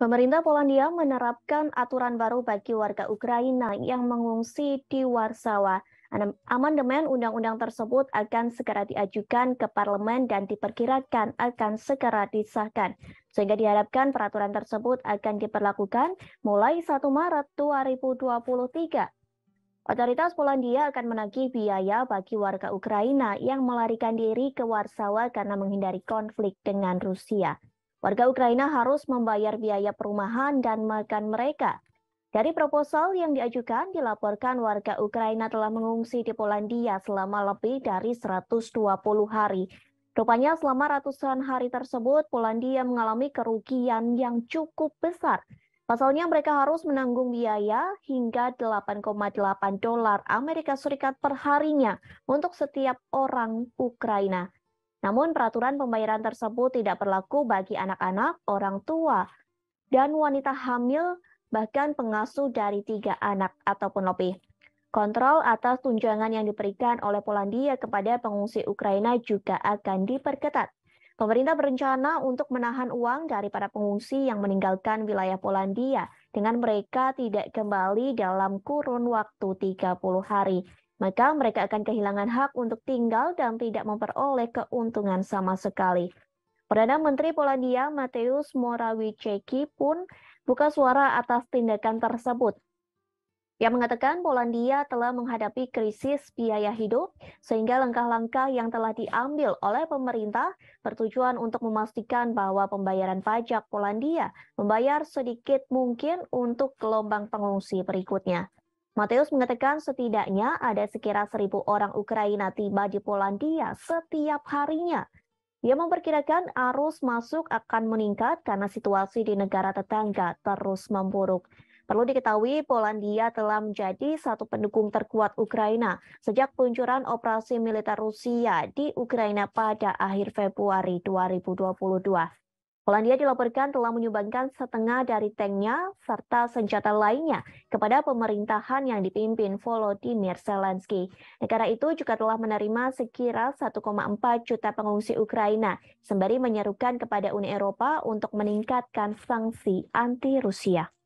Pemerintah Polandia menerapkan aturan baru bagi warga Ukraina yang mengungsi di Warsawa. Amandemen undang-undang tersebut akan segera diajukan ke parlemen dan diperkirakan akan segera disahkan. Sehingga diharapkan peraturan tersebut akan diperlakukan mulai 1 Maret 2023. Otoritas Polandia akan menagih biaya bagi warga Ukraina yang melarikan diri ke Warsawa karena menghindari konflik dengan Rusia. Warga Ukraina harus membayar biaya perumahan dan makan mereka. Dari proposal yang diajukan, dilaporkan warga Ukraina telah mengungsi di Polandia selama lebih dari 120 hari. Rupanya selama ratusan hari tersebut, Polandia mengalami kerugian yang cukup besar. Pasalnya mereka harus menanggung biaya hingga 8,8 dolar Amerika Serikat perharinya untuk setiap orang Ukraina. Namun peraturan pembayaran tersebut tidak berlaku bagi anak-anak, orang tua, dan wanita hamil, bahkan pengasuh dari tiga anak ataupun lebih. Kontrol atas tunjangan yang diberikan oleh Polandia kepada pengungsi Ukraina juga akan diperketat. Pemerintah berencana untuk menahan uang dari para pengungsi yang meninggalkan wilayah Polandia dengan mereka tidak kembali dalam kurun waktu 30 hari maka mereka akan kehilangan hak untuk tinggal dan tidak memperoleh keuntungan sama sekali. Perdana Menteri Polandia Mateusz Morawiecki pun buka suara atas tindakan tersebut. Ia mengatakan Polandia telah menghadapi krisis biaya hidup, sehingga langkah-langkah yang telah diambil oleh pemerintah bertujuan untuk memastikan bahwa pembayaran pajak Polandia membayar sedikit mungkin untuk gelombang pengungsi berikutnya. Mateus mengatakan setidaknya ada sekira seribu orang Ukraina tiba di Polandia setiap harinya. Ia memperkirakan arus masuk akan meningkat karena situasi di negara tetangga terus memburuk. Perlu diketahui, Polandia telah menjadi satu pendukung terkuat Ukraina sejak peluncuran operasi militer Rusia di Ukraina pada akhir Februari 2022. Polandia dilaporkan telah menyumbangkan setengah dari tanknya serta senjata lainnya kepada pemerintahan yang dipimpin Volodymyr Zelensky. Negara itu juga telah menerima sekira 1,4 juta pengungsi Ukraina, sembari menyerukan kepada Uni Eropa untuk meningkatkan sanksi anti Rusia.